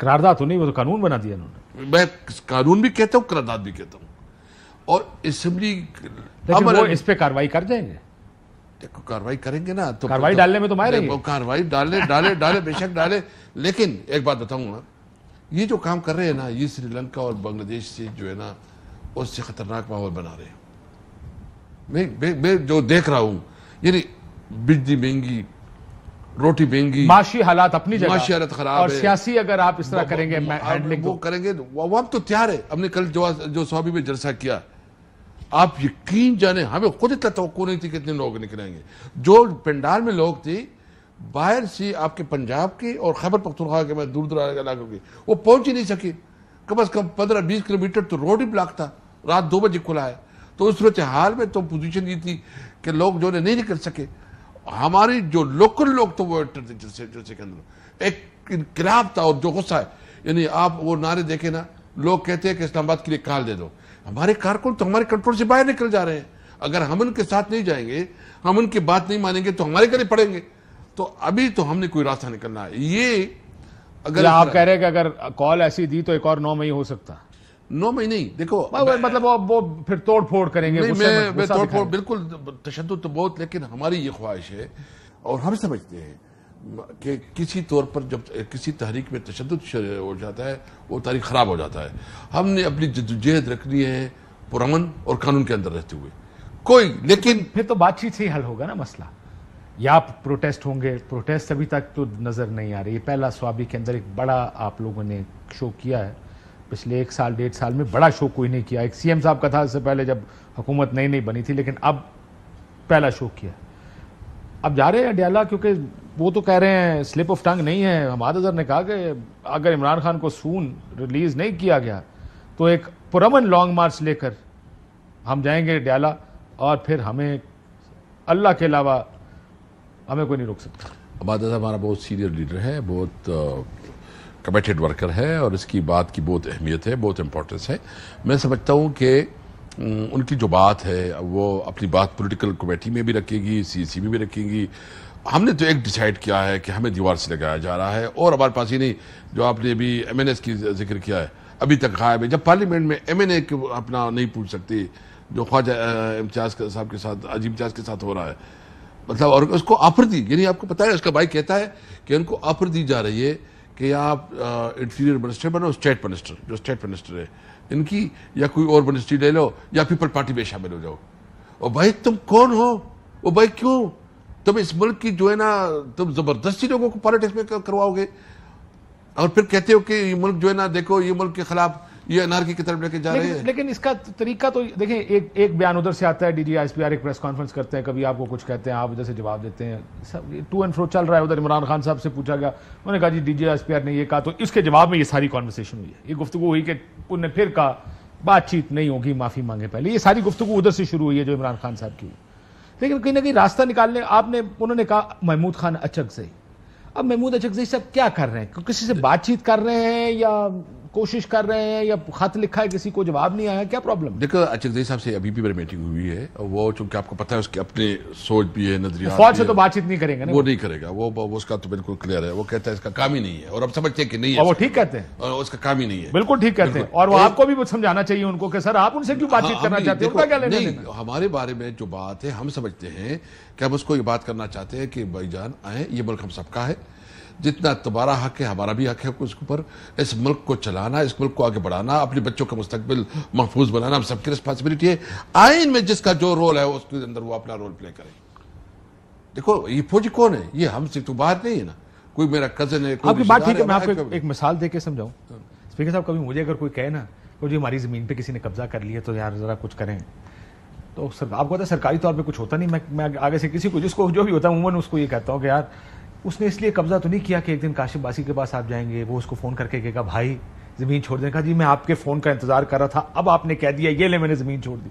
करारदाद तो नहीं वो तो कानून बना दिया उन्होंने मैं कानून भी कहता हूँ करारदाद भी कहता हूँ और असेंबली इस पर कार्रवाई कर जाएंगे देखो कार्रवाई करेंगे ना तो कार्रवाई तो- डालने में तो मारे वो कार्रवाई डाले डाले डाले बेशक डाले लेकिन एक बात बताऊंगा ये जो काम कर रहे हैं ना ये श्रीलंका और बांग्लादेश से जो है ना उससे खतरनाक माहौल बना रहे हैं मैं, मैं जो देख रहा हूँ यानी बिजली महंगी रोटी महंगी माशी हालात अपनी जगह माशी हालत खराब और सियासी अगर आप इस तरह करेंगे वो करेंगे वो हम तो तैयार है हमने कल जो जो सौबी में जलसा किया आप यकीन जाने हमें खुद इतना तो नहीं थी कितने लोग निकलेंगे जो पंडाल में लोग थे बाहर से आपके पंजाब के और खैबर पख्तनख्वा के मैं दूर दराज इलाकों के वो पहुंच ही नहीं सके कम अज कम पंद्रह बीस किलोमीटर तो रोड ही ब्लॉक था रात दो बजे खुला है तो उस सूरत हाल में तो पोजीशन ये थी कि लोग जो नहीं निकल सके हमारी जो लोकल लोग तो वो के अंदर एक इनकलाब था और जो गुस्सा है यानी आप वो नारे देखे ना लोग कहते हैं कि इस्लामाबाद के लिए काल दे दो हमारे कारकुन तो हमारे कंट्रोल से बाहर निकल जा रहे हैं अगर हम उनके साथ नहीं जाएंगे हम उनकी बात नहीं मानेंगे तो हमारे घर पड़ेंगे तो अभी तो हमने कोई रास्ता निकलना है ये अगर आप कह रहे हैं कि अगर कॉल ऐसी दी तो एक और नौ मई हो सकता नौ मई नहीं देखो मतलब आप वो फिर तोड़ फोड़ करेंगे नहीं मैं मैं तोड़ फोड़ बिल्कुल तशद तो बहुत लेकिन हमारी ये ख्वाहिश है और हम समझते हैं कि किसी तौर पर जब किसी तहरीक में तशद हो जाता है वो तारीख ख़राब हो जाता है हमने अपनी जद्दोजहद रखनी है पुरमन और कानून के अंदर रहते हुए कोई लेकिन फिर तो बातचीत से ही हल होगा ना मसला या प्रोटेस्ट होंगे प्रोटेस्ट अभी तक तो नज़र नहीं आ रही पहला स्वाबी के अंदर एक बड़ा आप लोगों ने शो किया है पिछले एक साल डेढ़ साल में बड़ा शो कोई नहीं किया एक सीएम साहब का था इससे पहले जब हुकूमत नई नई बनी थी लेकिन अब पहला शो किया अब जा रहे हैं अडियाला क्योंकि वो तो कह रहे हैं स्लिप ऑफ टंग नहीं है हमाद अजहर ने कहा कि अगर इमरान खान को सून रिलीज़ नहीं किया गया तो एक पुरमन लॉन्ग मार्च लेकर हम जाएंगे अडियाला और फिर हमें अल्लाह के अलावा हमें कोई नहीं रोक सकता अबाद हमारा बहुत सीनियर लीडर है बहुत कमेटेड वर्कर है और इसकी बात की बहुत अहमियत है बहुत इम्पोर्टेंस है मैं समझता हूँ कि उनकी जो बात है वो अपनी बात पॉलिटिकल कमेटी में भी रखेगी सीसी में भी रखेंगी हमने तो एक डिसाइड किया है कि हमें दीवार से लगाया जा रहा है और हमारे पास ही नहीं जो आपने अभी एम एन एस की जिक्र किया है अभी तक गायब है जब पार्लियामेंट में एम एन ए अपना नहीं पूछ सकती जो ख्वाजा इम्तियाज साहब के साथ अजीब इम्तियाज के साथ हो रहा है मतलब और उसको ऑफर दी यानी आपको पता है उसका भाई कहता है कि उनको आफर दी जा रही है कि आप इंटीरियर मिनिस्टर बनो स्टेट मिनिस्टर जो स्टेट मिनिस्टर है इनकी या कोई और मिनिस्ट्री ले लो या पीपल पार्टी में शामिल हो जाओ और भाई तुम कौन हो वो भाई क्यों तुम इस मुल्क की जो है ना तुम जबरदस्ती लोगों को पॉलिटिक्स में करवाओगे और फिर कहते हो कि ये मुल्क जो है ना देखो ये मुल्क के खिलाफ ये अनारकी की तरफ लेके जा रहे हैं लेकिन इसका तरीका तो देखिए एक एक बयान उधर से आता है डीजी आईएसपीआर एक प्रेस कॉन्फ्रेंस करते हैं कभी आपको कुछ कहते हैं आप उधर से जवाब देते हैं सब टू एंड फ्रो चल रहा है उधर इमरान खान साहब से पूछा गया उन्होंने कहा जी डीजी आईएसपीआर ने ये कहा तो इसके जवाब में ये सारी कॉन्वर्सेशन हुई है ये गुफ्तु हुई कि उनने फिर कहा बातचीत नहीं होगी माफी मांगे पहले ये सारी गुफ्तु उधर से शुरू हुई है जो इमरान खान साहब की लेकिन कहीं ना कहीं रास्ता निकालने आपने उन्होंने कहा महमूद खान अचक से अब महमूद अचक से सब क्या कर रहे हैं किसी से बातचीत कर रहे हैं या कोशिश कर रहे हैं या खत लिखा है किसी को जवाब नहीं आया क्या प्रॉब्लम देखो जी साहब से अभी भी मेरी मीटिंग हुई है वो चूंकि आपको पता है उसके अपने सोच भी है नजरिया फौज से तो बातचीत नहीं करेंगे वो नहीं करेगा वो, उसका तो बिल्कुल क्लियर है वो कहता है इसका काम ही नहीं है और अब समझते हैं कि नहीं है वो ठीक कहते हैं और उसका काम ही नहीं है बिल्कुल ठीक कहते हैं और वो आपको भी समझाना चाहिए उनको कि सर आप उनसे क्यों हाँ, बातचीत करना चाहते हैं क्या लेना हमारे बारे में जो बात है हम समझते हैं कि हम उसको ये बात करना चाहते हैं कि भाईजान आए ये मुल्क हम सबका है जितना तुम्हारा हक है हमारा भी हक है उसके ऊपर इस मुल्क को चलाना इस मुल्क को आगे बढ़ाना अपने बच्चों का मुस्तबिल महफूज बनाना हम सबकी रिस्पॉन्सिबिलिटी है आइन में जिसका जो रोल है उसके अंदर वो अपना रोल प्ले करें देखो ये फौजी कौन है ये हमसे तो बाहर नहीं है ना कोई मेरा कजन है आपकी बात ठीक है मैं आपको एक मिसाल दे के समझाऊँ हाँ। स्पीकर साहब कभी मुझे अगर कोई कहे ना तो जी हमारी ज़मीन पे किसी ने कब्जा कर लिया तो यार ज़रा कुछ करें तो सर आपको पता सरकारी तौर पे कुछ होता नहीं मैं मैं आगे से किसी को जिसको जो भी होता है उमन उसको ये कहता हूँ कि यार उसने इसलिए कब्जा तो नहीं किया कि एक दिन काशिप बासी के पास आप जाएंगे वो उसको फ़ोन करके कहेगा भाई ज़मीन छोड़ देने कहा जी मैं आपके फ़ोन का इंतज़ार कर रहा था अब आपने कह दिया ये ले मैंने ज़मीन छोड़ दी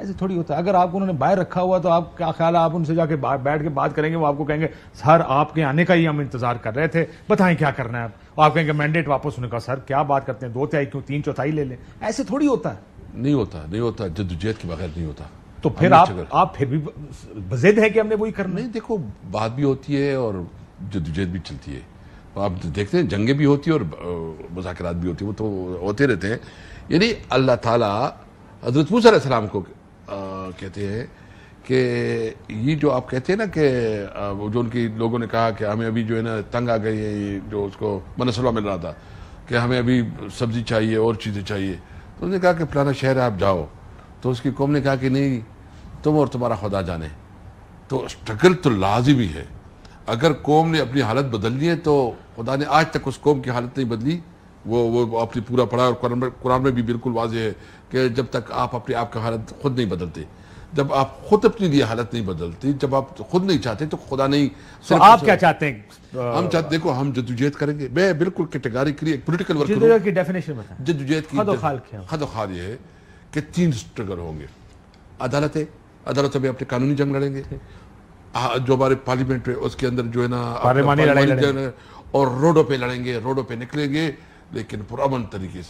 ऐसे थोड़ी होता है अगर आपको उन्होंने बाहर रखा हुआ तो आप क्या ख्याल है आप उनसे जाके बैठ के बात करेंगे वो आपको कहेंगे सर आपके आने का ही हम इंतजार कर रहे थे बताएं क्या करना है आप आप कहेंगे मैंडेट वापस होने का सर क्या बात करते हैं दो तिहाई क्यों तीन चौथाई ले लें ऐसे थोड़ी होता है नहीं होता नहीं होता जद्दोजहद के बगैर नहीं होता तो फिर आप आप फिर भी बजेद है कि हमने वही करना नहीं देखो बात भी होती है और जदोजहद भी चलती है तो आप देखते हैं जंगें भी होती है और मुजाकर भी होती है वो तो होते रहते हैं यानी अल्लाह ताला हजरत सलाम को कहते हैं कि ये जो आप कहते हैं ना कि जो उनकी लोगों ने कहा कि हमें अभी जो है ना तंग आ गई है जो उसको मनसलवा मिल रहा था कि हमें अभी सब्ज़ी चाहिए और चीज़ें चाहिए तो उन्होंने कहा कि फलाना शहर है आप जाओ तो उसकी कौम ने कहा कि नहीं तुम और तुम्हारा खुदा जाने तो स्ट्रगल तो लाजमी है अगर कौम ने अपनी हालत बदल ली है तो खुदा ने आज तक उस कौम की हालत नहीं बदली वो वो अपनी पूरा पढ़ा और कुरान में कुरान में भी बिल्कुल वाज है कि जब तक आप अपने आप का हालत खुद नहीं बदलते जब आप खुद अपने लिए हालत नहीं बदलती जब आप खुद नहीं चाहते तो खुदा नहीं तो आप क्या चाहते हैं हम चाहते देखो हम जदोजहद करेंगे मैं बिल्कुल कैटेगरिकली एक पोलिटिकल वर्क की डेफिनेशन जदोजहद की खदो खाल ये है कि तीन स्ट्रगल होंगे अदालतें अदालतों में अपने कानूनी जंग लड़ेंगे जो हमारे पार्लियामेंट है उसके अंदर जो है ना पार्लिमानी लड़ाई और रोडों पे लड़ेंगे रोडों पे निकलेंगे लेकिन पुरान तरीके से